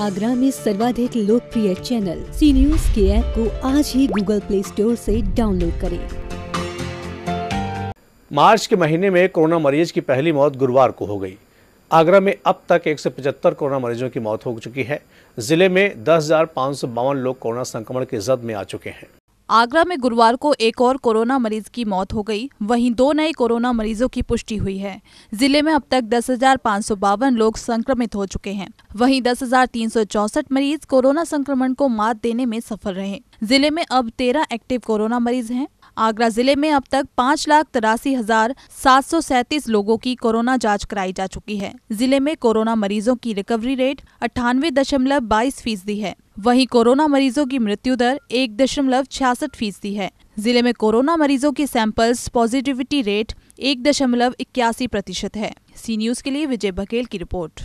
आगरा में सर्वाधिक लोकप्रिय चैनल सी न्यूज के ऐप को आज ही गूगल प्ले स्टोर से डाउनलोड करें मार्च के महीने में कोरोना मरीज की पहली मौत गुरुवार को हो गई आगरा में अब तक एक कोरोना मरीजों की मौत हो चुकी है जिले में दस लोग कोरोना संक्रमण की जद में आ चुके हैं आगरा में गुरुवार को एक और कोरोना मरीज की मौत हो गई वहीं दो नए कोरोना मरीजों की पुष्टि हुई है जिले में अब तक दस लोग संक्रमित हो चुके हैं वहीं दस मरीज कोरोना संक्रमण को मात देने में सफल रहे जिले में अब तेरह एक्टिव कोरोना मरीज हैं आगरा जिले में अब तक पाँच लाख तिरासी हजार सात सौ सैतीस लोगों की कोरोना जांच कराई जा चुकी है जिले में कोरोना मरीजों की रिकवरी रेट अठानवे दशमलव बाईस फीसदी है वहीं कोरोना मरीजों की मृत्यु दर एक दशमलव छियासठ फीसदी है जिले में कोरोना मरीजों के सैंपल्स पॉजिटिविटी रेट एक दशमलव इक्यासी प्रतिशत है सी न्यूज के लिए विजय बघेल की रिपोर्ट